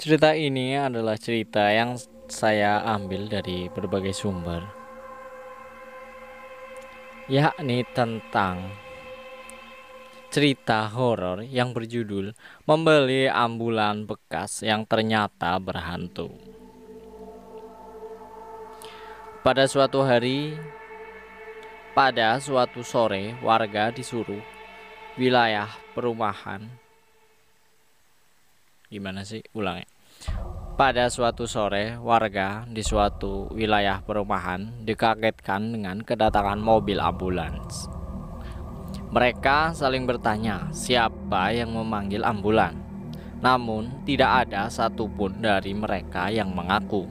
Cerita ini adalah cerita yang saya ambil dari berbagai sumber, yakni tentang cerita horor yang berjudul "Membeli Ambulan Bekas yang Ternyata Berhantu". Pada suatu hari, pada suatu sore, warga disuruh wilayah perumahan. Gimana sih ulangnya? Pada suatu sore, warga di suatu wilayah perumahan dikagetkan dengan kedatangan mobil ambulans. Mereka saling bertanya siapa yang memanggil ambulan. Namun, tidak ada satupun dari mereka yang mengaku.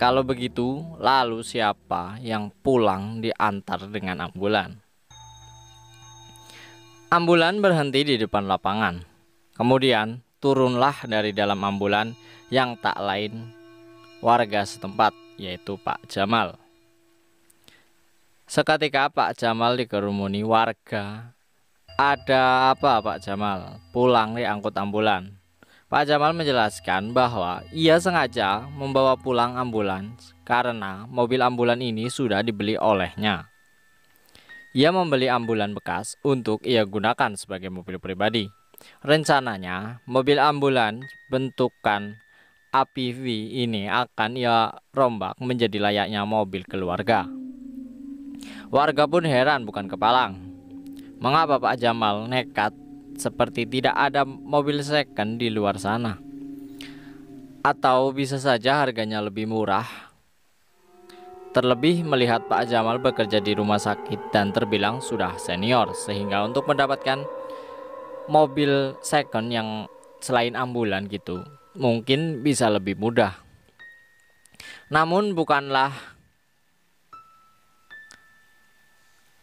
Kalau begitu, lalu siapa yang pulang diantar dengan ambulan? Ambulan berhenti di depan lapangan. Kemudian, turunlah dari dalam ambulan yang tak lain warga setempat yaitu Pak Jamal. Seketika Pak Jamal dikerumuni warga. Ada apa Pak Jamal? Pulang angkut ambulan. Pak Jamal menjelaskan bahwa ia sengaja membawa pulang ambulans karena mobil ambulan ini sudah dibeli olehnya. Ia membeli ambulan bekas untuk ia gunakan sebagai mobil pribadi. Rencananya, mobil ambulans bentukan APV ini akan ia rombak menjadi layaknya mobil keluarga. Warga pun heran bukan kepalang. Mengapa Pak Jamal nekat seperti tidak ada mobil second di luar sana? Atau bisa saja harganya lebih murah? Terlebih melihat Pak Jamal bekerja di rumah sakit dan terbilang sudah senior sehingga untuk mendapatkan mobil second yang selain ambulan gitu mungkin bisa lebih mudah. Namun bukanlah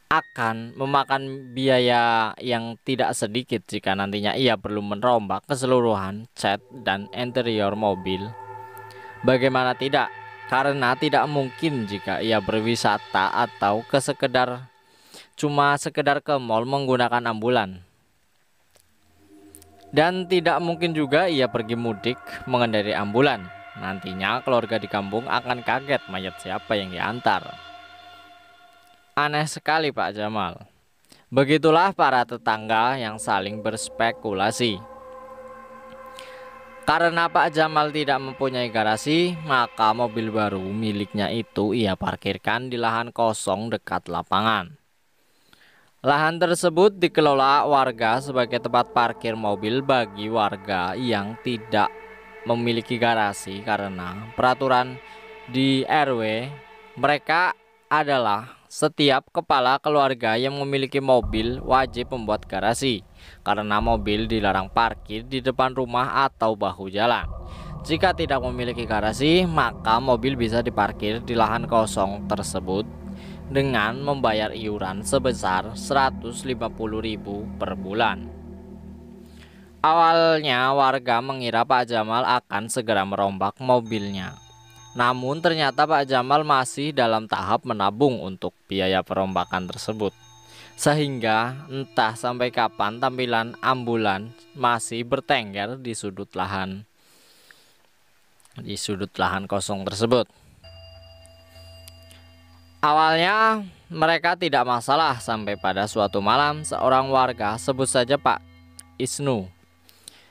akan memakan biaya yang tidak sedikit jika nantinya ia perlu merombak keseluruhan cat dan interior mobil. Bagaimana tidak? Karena tidak mungkin jika ia berwisata atau ke sekedar cuma sekedar ke mall menggunakan ambulan. Dan tidak mungkin juga ia pergi mudik mengendari ambulan. Nantinya keluarga di kampung akan kaget mayat siapa yang diantar. Aneh sekali Pak Jamal. Begitulah para tetangga yang saling berspekulasi. Karena Pak Jamal tidak mempunyai garasi, maka mobil baru miliknya itu ia parkirkan di lahan kosong dekat lapangan. Lahan tersebut dikelola warga sebagai tempat parkir mobil bagi warga yang tidak memiliki garasi karena peraturan di RW mereka adalah setiap kepala keluarga yang memiliki mobil wajib membuat garasi karena mobil dilarang parkir di depan rumah atau bahu jalan. Jika tidak memiliki garasi, maka mobil bisa diparkir di lahan kosong tersebut dengan membayar iuran sebesar 150.000 per bulan. Awalnya warga mengira Pak Jamal akan segera merombak mobilnya. Namun ternyata Pak Jamal masih dalam tahap menabung untuk biaya perombakan tersebut. Sehingga entah sampai kapan tampilan ambulan masih bertengger di sudut lahan di sudut lahan kosong tersebut. Awalnya mereka tidak masalah sampai pada suatu malam seorang warga sebut saja Pak Isnu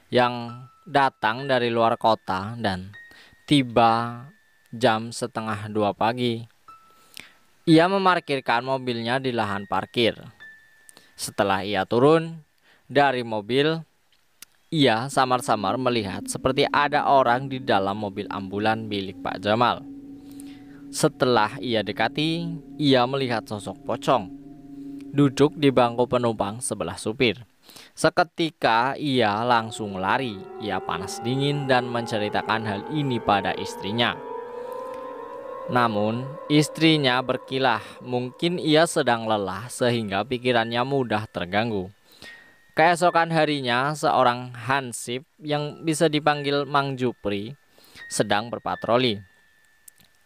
yang datang dari luar kota dan tiba jam setengah dua pagi. Ia memarkirkan mobilnya di lahan parkir. Setelah ia turun dari mobil, ia samar-samar melihat seperti ada orang di dalam mobil ambulan milik Pak Jamal. Setelah ia dekati, ia melihat sosok pocong duduk di bangku penumpang sebelah supir. Seketika ia langsung lari, ia panas dingin dan menceritakan hal ini pada istrinya. Namun, istrinya berkilah, mungkin ia sedang lelah sehingga pikirannya mudah terganggu. Keesokan harinya, seorang Hansip yang bisa dipanggil Mang Jupri sedang berpatroli.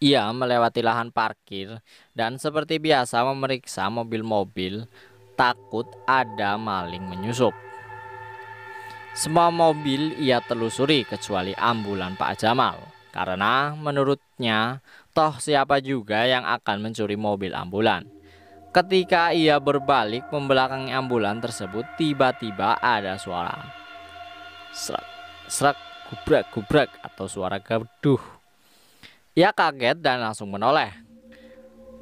Ia melewati lahan parkir dan seperti biasa memeriksa mobil-mobil, takut ada maling menyusup. Semua mobil ia telusuri kecuali ambulan Pak Jamal, karena menurutnya toh siapa juga yang akan mencuri mobil ambulan. Ketika ia berbalik membelakangi ambulan tersebut, tiba-tiba ada suara serak, serak, gubrak, gubrak atau suara gaduh ia kaget dan langsung menoleh.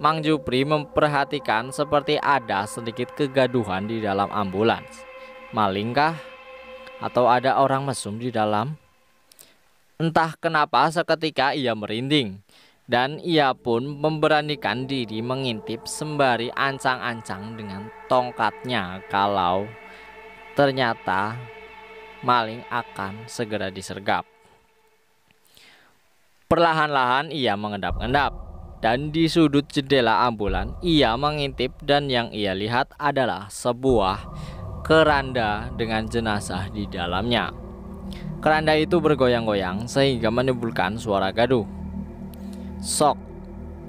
Mang Jupri memperhatikan seperti ada sedikit kegaduhan di dalam ambulans. Malingkah? Atau ada orang mesum di dalam? Entah kenapa seketika ia merinding dan ia pun memberanikan diri mengintip sembari ancang-ancang dengan tongkatnya kalau ternyata maling akan segera disergap. Perlahan-lahan ia mengendap-endap dan di sudut jendela ambulan ia mengintip dan yang ia lihat adalah sebuah keranda dengan jenazah di dalamnya. Keranda itu bergoyang-goyang sehingga menimbulkan suara gaduh. Sok,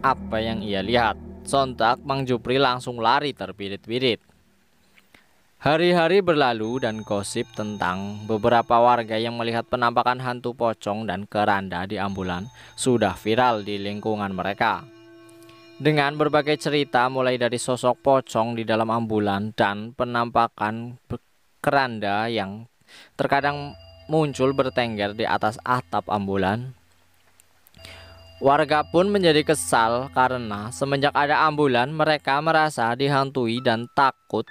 apa yang ia lihat? Sontak Mang Jupri langsung lari terpirit-pirit. Hari-hari berlalu dan gosip tentang beberapa warga yang melihat penampakan hantu pocong dan keranda di ambulan sudah viral di lingkungan mereka. Dengan berbagai cerita mulai dari sosok pocong di dalam ambulan dan penampakan keranda yang terkadang muncul bertengger di atas atap ambulan. Warga pun menjadi kesal karena semenjak ada ambulan mereka merasa dihantui dan takut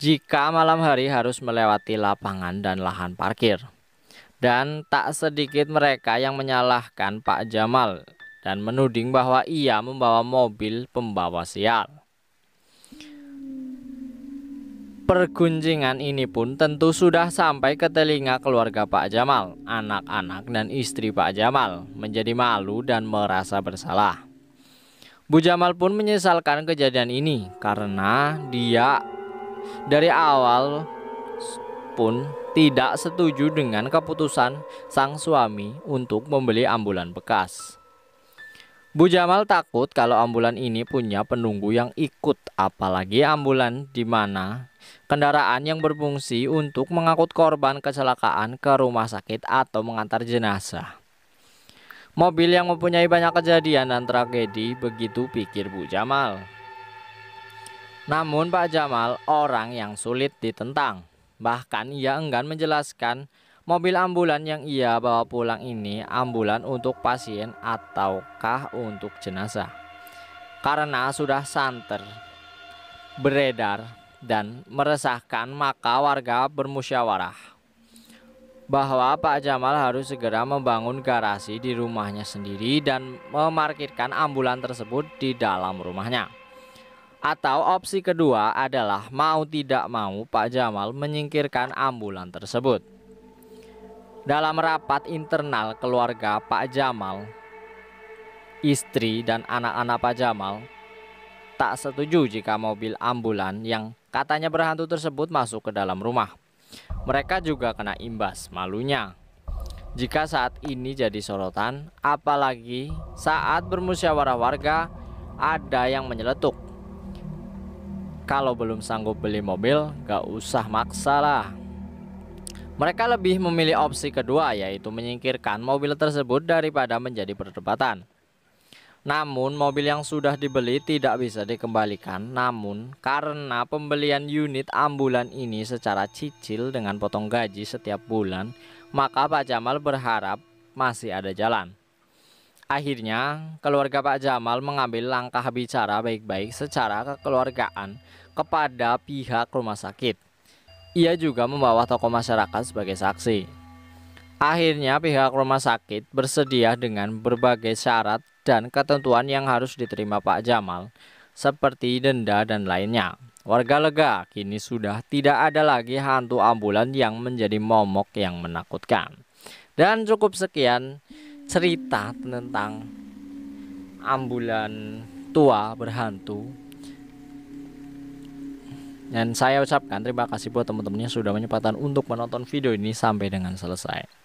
jika malam hari harus melewati lapangan dan lahan parkir. Dan tak sedikit mereka yang menyalahkan Pak Jamal dan menuding bahwa ia membawa mobil pembawa sial. Pergunjingan ini pun tentu sudah sampai ke telinga keluarga Pak Jamal, anak-anak dan istri Pak Jamal menjadi malu dan merasa bersalah. Bu Jamal pun menyesalkan kejadian ini karena dia dari awal pun tidak setuju dengan keputusan sang suami untuk membeli ambulan bekas. Bu Jamal takut kalau ambulan ini punya penunggu yang ikut, apalagi ambulan di mana kendaraan yang berfungsi untuk mengangkut korban kecelakaan ke rumah sakit atau mengantar jenazah. Mobil yang mempunyai banyak kejadian dan tragedi, begitu pikir Bu Jamal. Namun Pak Jamal orang yang sulit ditentang. Bahkan ia enggan menjelaskan mobil ambulan yang ia bawa pulang ini ambulan untuk pasien ataukah untuk jenazah. Karena sudah santer, beredar, dan meresahkan maka warga bermusyawarah bahwa Pak Jamal harus segera membangun garasi di rumahnya sendiri dan memarkirkan ambulan tersebut di dalam rumahnya. Atau opsi kedua adalah mau tidak mau Pak Jamal menyingkirkan ambulan tersebut. Dalam rapat internal keluarga Pak Jamal, istri dan anak-anak Pak Jamal tak setuju jika mobil ambulan yang katanya berhantu tersebut masuk ke dalam rumah. Mereka juga kena imbas malunya. Jika saat ini jadi sorotan, apalagi saat bermusyawarah warga ada yang menyeletuk kalau belum sanggup beli mobil, gak usah maksa lah. Mereka lebih memilih opsi kedua yaitu menyingkirkan mobil tersebut daripada menjadi perdebatan. Namun mobil yang sudah dibeli tidak bisa dikembalikan namun karena pembelian unit ambulan ini secara cicil dengan potong gaji setiap bulan maka Pak Jamal berharap masih ada jalan. Akhirnya keluarga Pak Jamal mengambil langkah bicara baik-baik secara kekeluargaan kepada pihak rumah sakit. Ia juga membawa tokoh masyarakat sebagai saksi. Akhirnya pihak rumah sakit bersedia dengan berbagai syarat dan ketentuan yang harus diterima Pak Jamal seperti denda dan lainnya. Warga lega, kini sudah tidak ada lagi hantu ambulan yang menjadi momok yang menakutkan. Dan cukup sekian cerita tentang ambulan tua berhantu dan saya ucapkan terima kasih buat teman-temannya sudah menyempatkan untuk menonton video ini sampai dengan selesai.